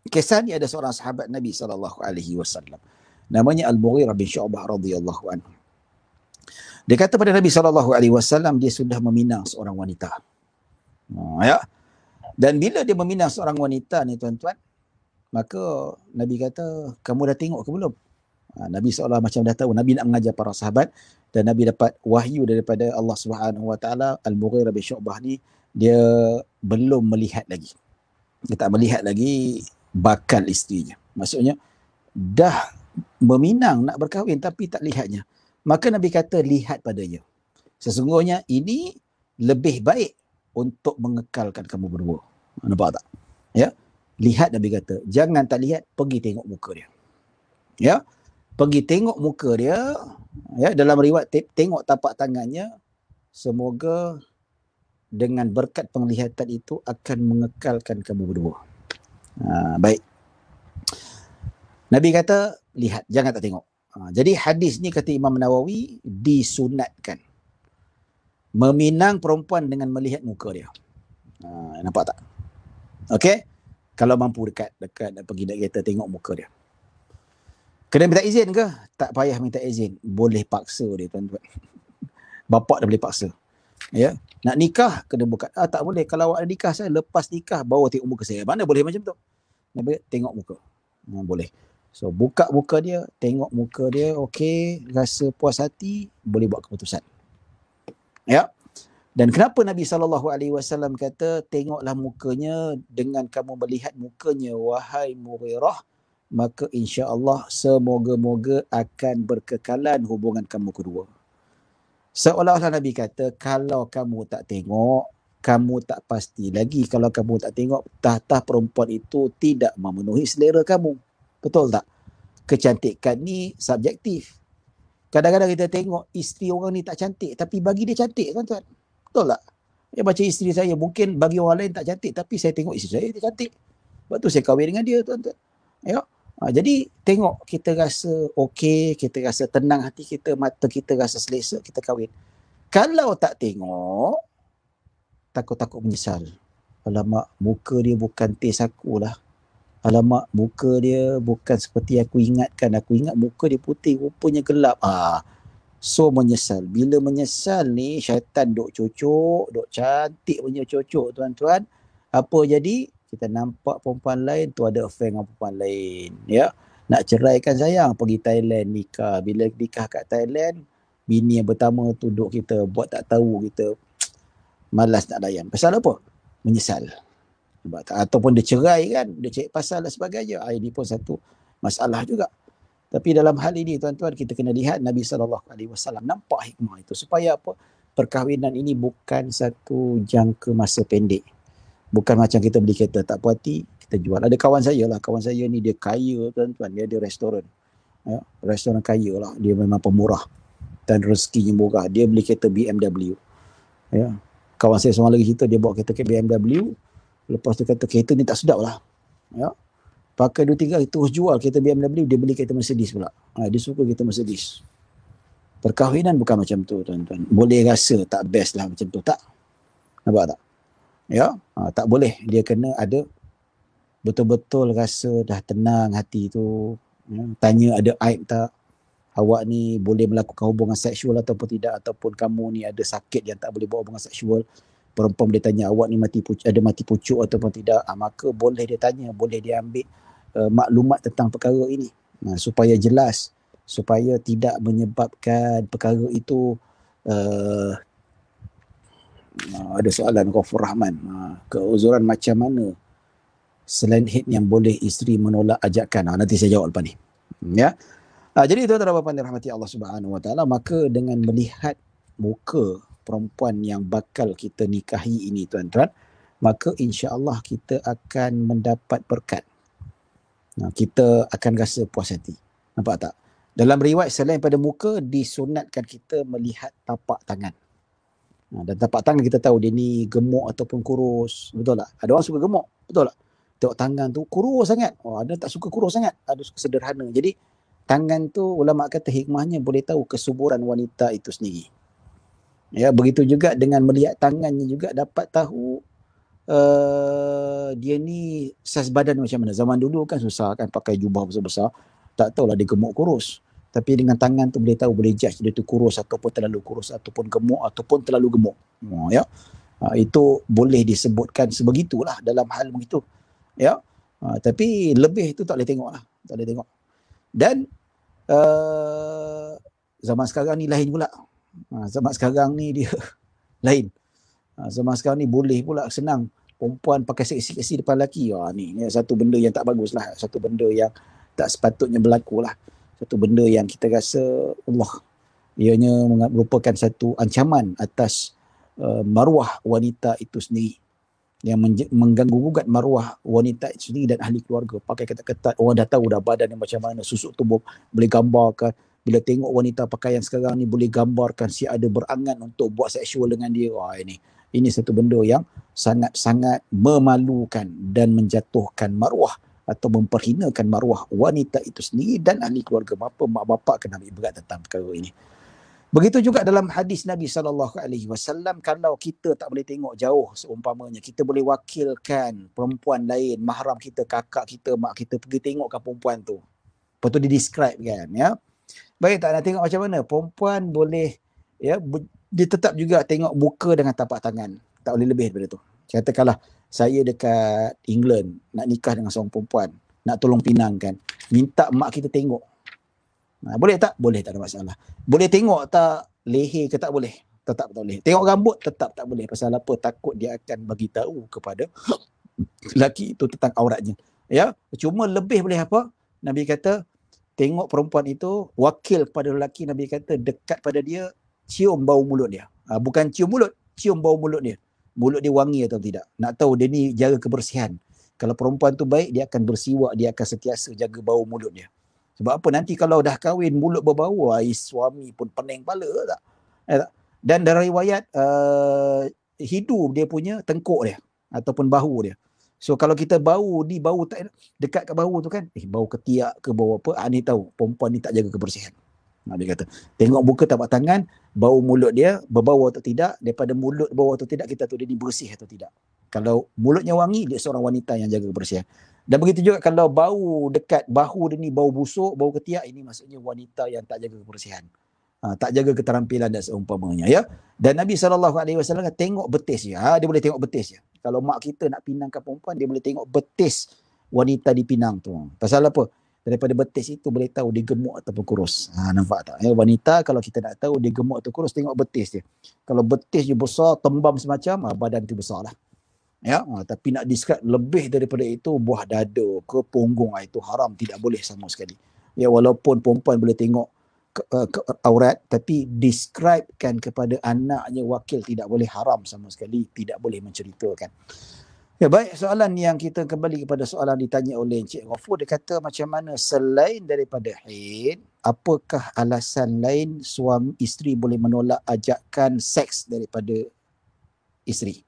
Kisah ni ada seorang sahabat Nabi sallallahu alaihi wasallam. Namanya Al-Mughirah bin Syu'bah radhiyallahu anhu. Dia kata pada Nabi sallallahu alaihi wasallam dia sudah meminang seorang wanita. Oh, ya. Dan bila dia meminang seorang wanita ni tuan-tuan, maka Nabi kata, kamu dah tengok ke belum? Ha, Nabi seolah macam dah tahu. Nabi nak mengajar para sahabat dan Nabi dapat wahyu daripada Allah Subhanahu Wa Taala Al-Mughirah bin Syu'bah ni dia belum melihat lagi. Dia tak melihat lagi bakal isterinya. Maksudnya dah meminang nak berkahwin tapi tak lihatnya. Maka Nabi kata lihat padanya. Sesungguhnya ini lebih baik untuk mengekalkan kamu berdua. Ha, nampak tak? Ya. Yeah? lihat Nabi kata jangan tak lihat pergi tengok muka dia ya pergi tengok muka dia ya dalam riwayat tengok tapak tangannya semoga dengan berkat penglihatan itu akan mengekalkan kamu berdua ha, baik Nabi kata lihat jangan tak tengok ha, jadi hadis ni kata Imam Nawawi disunatkan meminang perempuan dengan melihat muka dia. Ha, nampak tak? Okey kalau mampu dekat dekat nak pergi nak kereta tengok muka dia. Kena minta izin ke? Tak payah minta izin. Boleh paksa dia tuan-tuan. Bapak dah boleh paksa. Ya. Nak nikah kena buka. Ah tak boleh. Kalau awak nikah saya lepas nikah bawa tengok muka saya. Mana boleh macam tu? Nampak tengok muka. Nah, ha, boleh. So buka muka dia, tengok muka dia, okey, rasa puas hati, boleh buat keputusan. Ya. Yeah. Dan kenapa Nabi sallallahu alaihi wasallam kata tengoklah mukanya dengan kamu melihat mukanya wahai Murirah maka insya-Allah semoga-moga akan berkekalan hubungan kamu kedua. Seolah-olah Nabi kata kalau kamu tak tengok kamu tak pasti lagi kalau kamu tak tengok tahta perempuan itu tidak memenuhi selera kamu. Betul tak? Kecantikan ni subjektif. Kadang-kadang kita tengok isteri orang ni tak cantik tapi bagi dia cantik kan tuan? -tuan? Betul tak? Ya macam isteri saya mungkin bagi orang lain tak cantik tapi saya tengok isteri saya dia cantik. Sebab tu saya kahwin dengan dia tuan-tuan. Ya. Ha, jadi tengok kita rasa okey, kita rasa tenang hati kita, mata kita rasa selesa kita kahwin. Kalau tak tengok takut-takut menyesal. Alamak muka dia bukan tes aku lah. Alamak muka dia bukan seperti aku ingatkan. Aku ingat muka dia putih rupanya gelap. Ah, So menyesal. Bila menyesal ni syaitan dok cucuk, dok cantik punya cucuk tuan-tuan. Apa jadi? Kita nampak perempuan lain tu ada affair dengan perempuan lain. Ya. Nak ceraikan sayang pergi Thailand nikah. Bila nikah kat Thailand, bini yang pertama tu dok kita buat tak tahu kita malas nak layan. Pasal apa? Menyesal. Sebab, ataupun dia cerai kan. Dia cari pasal dan sebagainya. Ah, ini pun satu masalah juga. Tapi dalam hal ini tuan-tuan kita kena lihat Nabi sallallahu alaihi wasallam nampak hikmah itu supaya apa? Perkahwinan ini bukan satu jangka masa pendek. Bukan macam kita beli kereta tak puati, kita jual. Ada kawan saya lah, kawan saya ni dia kaya tuan-tuan, dia ada restoran. Ya, restoran kaya lah, dia memang pemurah. Dan rezekinya murah, dia beli kereta BMW. Ya. Kawan saya seorang lagi cerita, dia bawa kereta ke BMW. Lepas tu kereta kereta ni tak sedap lah. Ya, pakai dua tiga terus jual kereta BMW dia beli kereta Mercedes pula ha, dia suka kereta Mercedes perkahwinan bukan macam tu tuan-tuan boleh rasa tak best lah macam tu tak nampak tak ya ha, tak boleh dia kena ada betul-betul rasa dah tenang hati tu ya. tanya ada aib tak awak ni boleh melakukan hubungan seksual ataupun tidak ataupun kamu ni ada sakit yang tak boleh buat hubungan seksual perempuan boleh tanya awak ni mati pucuk, ada mati pucuk ataupun tidak ha, maka boleh dia tanya boleh dia ambil uh, maklumat tentang perkara ini nah, supaya jelas supaya tidak menyebabkan perkara itu uh, ada soalan Ghafur Rahman ha, keuzuran macam mana selain hit yang boleh isteri menolak ajakan uh, ha, nanti saya jawab lepas ni hmm, ya uh, jadi itu tuan dan puan Allah Subhanahu Wa Taala maka dengan melihat muka perempuan yang bakal kita nikahi ini tuan-tuan maka insya-Allah kita akan mendapat berkat Ha, kita akan rasa puas hati. Nampak tak? Dalam riwayat selain pada muka disunatkan kita melihat tapak tangan. Ha, dan tapak tangan kita tahu dia ni gemuk ataupun kurus, betul tak? Ada orang suka gemuk, betul tak? Tengok tangan tu kurus sangat. Oh, ada tak suka kurus sangat. Ada suka sederhana. Jadi tangan tu ulama kata hikmahnya boleh tahu kesuburan wanita itu sendiri. Ya, begitu juga dengan melihat tangannya juga dapat tahu Eh, dia ni saiz badan macam mana. Zaman dulu kan susah kan pakai jubah besar-besar. Tak tahulah dia gemuk kurus. Tapi dengan tangan tu boleh tahu, boleh judge dia tu kurus ataupun terlalu kurus ataupun gemuk ataupun terlalu gemuk. Oh, ya. Ha, itu boleh disebutkan sebegitulah dalam hal begitu. Ya. Ha, tapi lebih tu tak boleh tengok lah. Tak boleh tengok. Dan uh, zaman sekarang ni lain pula. Ha, zaman sekarang ni dia lain. Ha, zaman sekarang ni boleh pula senang perempuan pakai seksi-seksi depan lelaki. Wah, ni, ni satu benda yang tak bagus lah. Satu benda yang tak sepatutnya berlaku lah. Satu benda yang kita rasa Allah ianya merupakan satu ancaman atas uh, maruah wanita itu sendiri. Yang mengganggu-gugat maruah wanita itu sendiri dan ahli keluarga. Pakai ketat-ketat. Orang dah tahu dah badan yang macam mana. Susuk tubuh boleh gambarkan. Bila tengok wanita pakaian sekarang ni boleh gambarkan si ada berangan untuk buat seksual dengan dia. Wah ini ini satu benda yang sangat-sangat memalukan dan menjatuhkan maruah atau memperhinakan maruah wanita itu sendiri dan ahli keluarga bapa mak bapa kena ambil berat tentang perkara ini begitu juga dalam hadis Nabi sallallahu alaihi wasallam kalau kita tak boleh tengok jauh seumpamanya kita boleh wakilkan perempuan lain mahram kita kakak kita mak kita pergi tengokkan perempuan tu lepas di describe kan ya baik tak nak tengok macam mana perempuan boleh ya dia tetap juga tengok buka dengan tapak tangan. Tak boleh lebih daripada tu. Katakanlah saya dekat England nak nikah dengan seorang perempuan, nak tolong pinangkan, minta mak kita tengok. Nah, ha, boleh tak? Boleh tak ada masalah. Boleh tengok tak leher ke tak boleh? Tetap tak boleh. Tengok rambut tetap tak boleh pasal apa? Takut dia akan bagi tahu kepada lelaki itu tentang auratnya. Ya, cuma lebih boleh apa? Nabi kata tengok perempuan itu wakil pada lelaki Nabi kata dekat pada dia cium bau mulut dia. Ha, bukan cium mulut, cium bau mulut dia. Mulut dia wangi atau tidak. Nak tahu dia ni jaga kebersihan. Kalau perempuan tu baik, dia akan bersiwak, dia akan sentiasa jaga bau mulut dia. Sebab apa? Nanti kalau dah kahwin, mulut berbau, ai ah, suami pun pening kepala. Tak? Ya Dan dari riwayat, uh, hidu dia punya tengkuk dia. Ataupun bahu dia. So kalau kita bau di bau tak dekat kat bau tu kan eh bau ketiak ke bau apa ah tahu perempuan ni tak jaga kebersihan. Nabi kata, tengok buka tapak tangan, bau mulut dia berbau atau tidak, daripada mulut berbau atau tidak, kita tu dia bersih atau tidak. Kalau mulutnya wangi, dia seorang wanita yang jaga kebersihan. Dan begitu juga kalau bau dekat bahu dia ni bau busuk, bau ketiak, ini maksudnya wanita yang tak jaga kebersihan. Ha, tak jaga keterampilan dan seumpamanya. Ya? Dan Nabi SAW tengok betis dia. Ha, dia boleh tengok betis dia. Kalau mak kita nak pinangkan perempuan, dia boleh tengok betis wanita dipinang tu. Pasal apa? daripada betis itu boleh tahu dia gemuk ataupun kurus. Ha, nampak tak? Eh, wanita kalau kita nak tahu dia gemuk atau kurus, tengok betis dia. Kalau betis dia besar, tembam semacam, ah, badan itu besar lah. Ya, ha, tapi nak describe lebih daripada itu buah dada ke punggung ah, itu haram tidak boleh sama sekali. Ya walaupun perempuan boleh tengok ke, ke, eh, ke, aurat tapi describekan kepada anaknya wakil tidak boleh haram sama sekali tidak boleh menceritakan. Ya baik, soalan yang kita kembali kepada soalan ditanya oleh Encik Ghafur. Dia kata macam mana selain daripada haid, apakah alasan lain suami isteri boleh menolak ajakan seks daripada isteri?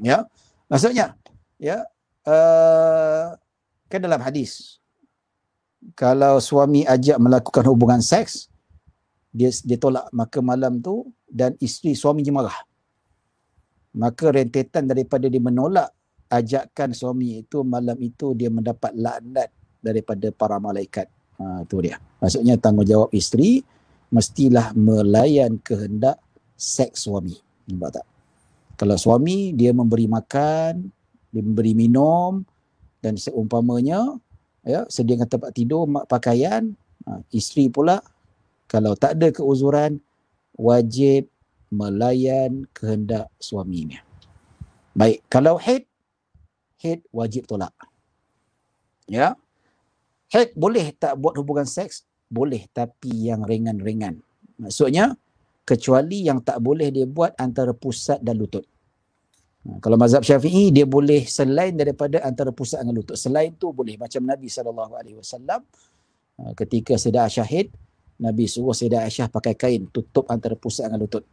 Ya, maksudnya, ya, uh, kan dalam hadis, kalau suami ajak melakukan hubungan seks, dia, dia tolak maka malam tu dan isteri suami marah maka rentetan daripada dia menolak ajakan suami itu malam itu dia mendapat laknat daripada para malaikat. Ha, itu dia. Maksudnya tanggungjawab isteri mestilah melayan kehendak seks suami. Nampak tak? Kalau suami dia memberi makan, dia memberi minum dan seumpamanya ya, sediakan tempat tidur, mak pakaian, ha, isteri pula kalau tak ada keuzuran wajib melayan kehendak suaminya. Baik, kalau haid, haid wajib tolak. Ya. Haid boleh tak buat hubungan seks? Boleh tapi yang ringan-ringan. Maksudnya kecuali yang tak boleh dia buat antara pusat dan lutut. Ha, kalau mazhab Syafi'i dia boleh selain daripada antara pusat dengan lutut. Selain tu boleh macam Nabi saw. alaihi wasallam ha, ketika sedar syahid Nabi suruh Sayyidah Aisyah pakai kain tutup antara pusat dengan lutut.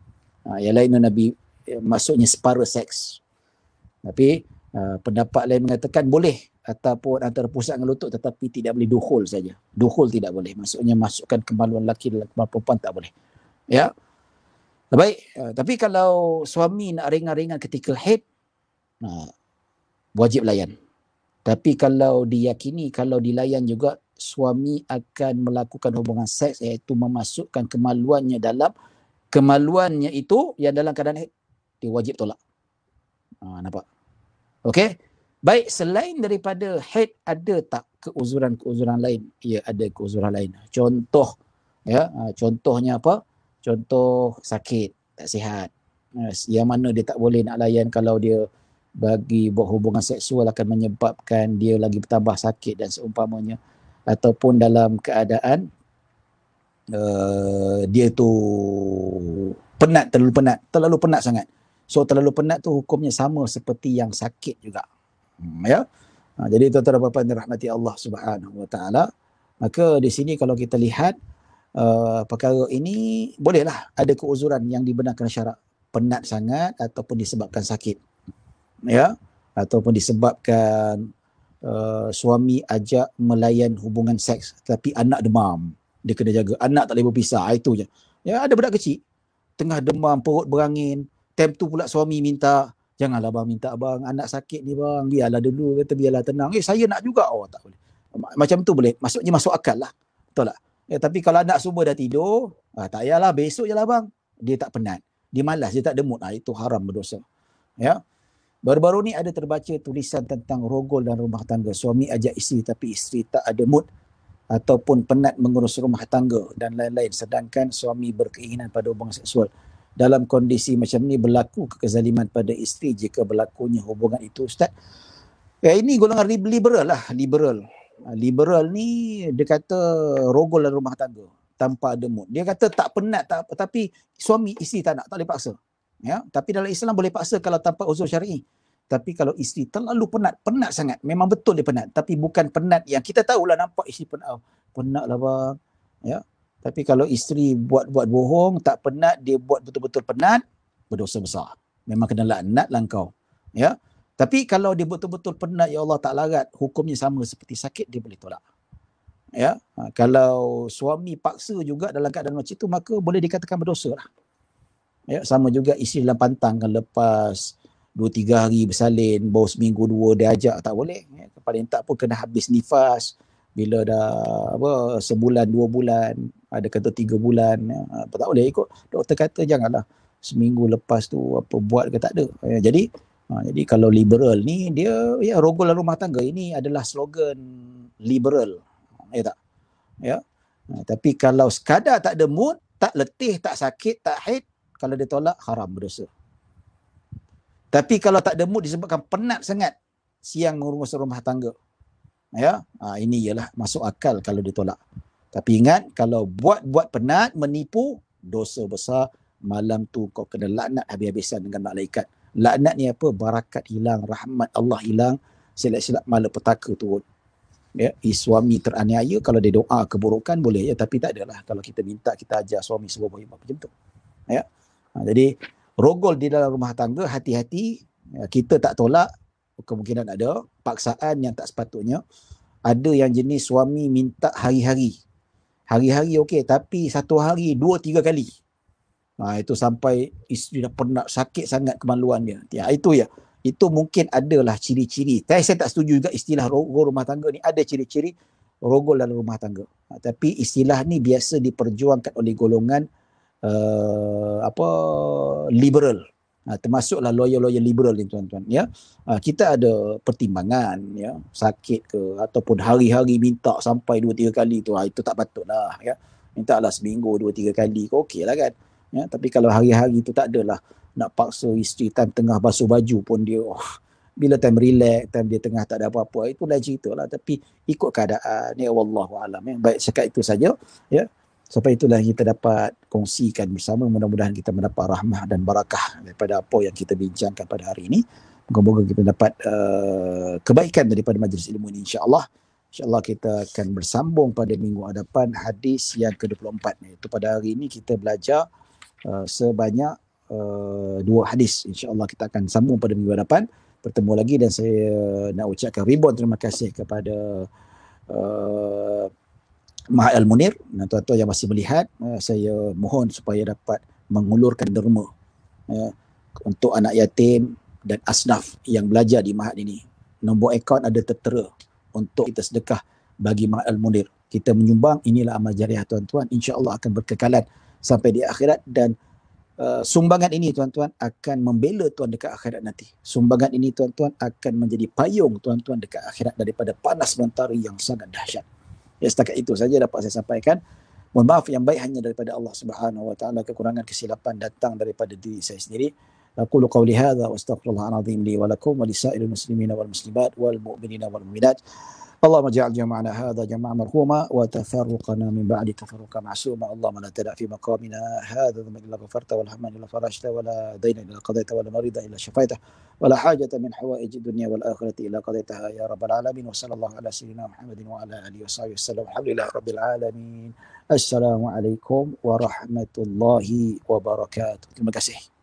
Ah, yang lain Nabi eh, maksudnya separuh seks. Tapi uh, pendapat lain mengatakan boleh ataupun antara pusat dengan lutut tetapi tidak boleh duhul saja. Duhul tidak boleh. Maksudnya masukkan kemaluan lelaki dalam kemaluan perempuan tak boleh. Ya. Baik, uh, tapi kalau suami nak ringan-ringan ketika head, uh, wajib layan. Tapi kalau diyakini, kalau dilayan juga, suami akan melakukan hubungan seks iaitu memasukkan kemaluannya dalam kemaluannya itu yang dalam keadaan haid dia wajib tolak. Ha, nampak? Okey. Baik, selain daripada haid ada tak keuzuran-keuzuran lain? Ya, ada keuzuran lain. Contoh ya, ha, contohnya apa? Contoh sakit, tak sihat. Ha, yang mana dia tak boleh nak layan kalau dia bagi buat hubungan seksual akan menyebabkan dia lagi bertambah sakit dan seumpamanya ataupun dalam keadaan uh, dia tu penat terlalu penat terlalu penat sangat so terlalu penat tu hukumnya sama seperti yang sakit juga hmm, ya ha, jadi tuan-tuan dan puan-puan dirahmati Allah Subhanahu Wa Taala maka di sini kalau kita lihat uh, perkara ini bolehlah ada keuzuran yang dibenarkan syarak penat sangat ataupun disebabkan sakit ya ataupun disebabkan uh, suami ajak melayan hubungan seks tapi anak demam dia kena jaga. Anak tak boleh berpisah, ah, itu je. Ya, ada budak kecil, tengah demam, perut berangin, time tu pula suami minta, janganlah abang minta bang anak sakit ni bang, biarlah dulu, kata biarlah tenang. Eh, saya nak juga, oh tak boleh. Macam tu boleh, maksudnya masuk akal lah. Betul tak? Ya, tapi kalau anak subuh dah tidur, ah, tak payahlah, besok je lah bang. Dia tak penat, dia malas, dia tak demut, ah, itu haram berdosa. Ya, Baru-baru ni ada terbaca tulisan tentang rogol dan rumah tangga. Suami ajak isteri tapi isteri tak ada mood ataupun penat mengurus rumah tangga dan lain-lain sedangkan suami berkeinginan pada hubungan seksual dalam kondisi macam ni berlaku kekezaliman pada isteri jika berlakunya hubungan itu ustaz ya ini golongan liberal lah liberal ah, liberal ni dia kata rogol dalam rumah tangga tanpa ada mood dia kata tak penat tak apa tapi suami isteri tak nak tak boleh paksa ya tapi dalam Islam boleh paksa kalau tanpa uzur syar'i i. Tapi kalau isteri terlalu penat, penat sangat. Memang betul dia penat. Tapi bukan penat yang kita tahulah nampak isteri penat. Oh, penat lah bang. Ya? Tapi kalau isteri buat-buat bohong, tak penat, dia buat betul-betul penat, berdosa besar. Memang kena laknat lah kau. Ya? Tapi kalau dia betul-betul penat, ya Allah tak larat, hukumnya sama seperti sakit, dia boleh tolak. Ya? Ha, kalau suami paksa juga dalam keadaan macam itu, maka boleh dikatakan berdosa lah. Ya? Sama juga isteri dalam pantang kan lepas dua tiga hari bersalin, baru seminggu dua dia ajak tak boleh. Ya, paling tak pun kena habis nifas bila dah apa sebulan dua bulan ada kata tiga bulan ya, apa tak boleh ikut doktor kata janganlah seminggu lepas tu apa buat ke tak ada ya, jadi ha, jadi kalau liberal ni dia ya rogol rumah tangga ini adalah slogan liberal ya tak ya ha, tapi kalau sekadar tak ada mood tak letih tak sakit tak haid kalau dia tolak haram berdosa tapi kalau tak ada mood disebabkan penat sangat siang mengurus rumah tangga. Ya, ha, ini ialah masuk akal kalau ditolak. Tapi ingat kalau buat-buat penat menipu dosa besar malam tu kau kena laknat habis-habisan dengan malaikat. Laknat ni apa? Barakat hilang, rahmat Allah hilang, silap-silap malapetaka turun. Ya, suami teraniaya kalau dia doa keburukan boleh ya, tapi tak adalah kalau kita minta kita ajar suami semua baik macam tu. Ya. Ha, jadi rogol di dalam rumah tangga hati-hati ya, kita tak tolak kemungkinan ada paksaan yang tak sepatutnya ada yang jenis suami minta hari-hari hari-hari okey tapi satu hari dua tiga kali ha, itu sampai isteri dah penat sakit sangat kemaluan dia ya, itu ya itu mungkin adalah ciri-ciri tapi saya tak setuju juga istilah rogol rumah tangga ni ada ciri-ciri rogol dalam rumah tangga ha, tapi istilah ni biasa diperjuangkan oleh golongan uh, apa liberal Ha, termasuklah lawyer-lawyer liberal ni tuan-tuan ya. Ha, kita ada pertimbangan ya, sakit ke ataupun hari-hari minta sampai 2 3 kali tu ha, itu tak patutlah ya. Mintalah seminggu 2 3 kali ke okeylah kan. Ya, tapi kalau hari-hari tu tak adalah nak paksa isteri time tengah basuh baju pun dia oh, bila time relax, time dia tengah tak ada apa-apa itu lain cerita lah tapi ikut keadaan ya wallahu alam ya. Baik sekat itu saja ya. Sampai itulah kita dapat kongsikan bersama. Mudah-mudahan kita mendapat rahmah dan barakah daripada apa yang kita bincangkan pada hari ini. Moga-moga kita dapat uh, kebaikan daripada majlis ilmu ini Insya Allah, insya Allah kita akan bersambung pada minggu hadapan hadis yang ke-24. Itu pada hari ini kita belajar uh, sebanyak uh, dua hadis. Insya Allah kita akan sambung pada minggu hadapan. Bertemu lagi dan saya nak ucapkan ribuan terima kasih kepada Mahat Al-Munir dan tuan-tuan yang masih melihat uh, saya mohon supaya dapat mengulurkan derma uh, untuk anak yatim dan asnaf yang belajar di Mahat ini. Nombor akaun ada tertera untuk kita sedekah bagi Mahat Al-Munir. Kita menyumbang inilah amal jariah tuan-tuan. Insya Allah akan berkekalan sampai di akhirat dan uh, sumbangan ini tuan-tuan akan membela tuan dekat akhirat nanti. Sumbangan ini tuan-tuan akan menjadi payung tuan-tuan dekat akhirat daripada panas mentari yang sangat dahsyat. Ya setakat itu saja dapat saya sampaikan. Mohon maaf yang baik hanya daripada Allah Subhanahu wa taala kekurangan kesilapan datang daripada diri saya sendiri. Aqulu qawli hadha wa astaghfirullah alazim li wa lakum wa lisa'il muslimina wal muslimat wal mu'minina wal mu'minat. اللهم اجعل جمعنا هذا جمعا مرحوما وتفرقنا من بعد تفرقا معصوما اللهم لا تدع في مقامنا هذا ذنبا الا غفرته ولا هما الا فرجته ولا دينا الا قضيته ولا مريض الا شفيته ولا حاجه من حوائج الدنيا والاخره الا قضيتها يا رب العالمين وصلى الله على سيدنا محمد وعلى اله وصحبه وسلم والحمد لله رب العالمين السلام عليكم ورحمه الله وبركاته terima kasih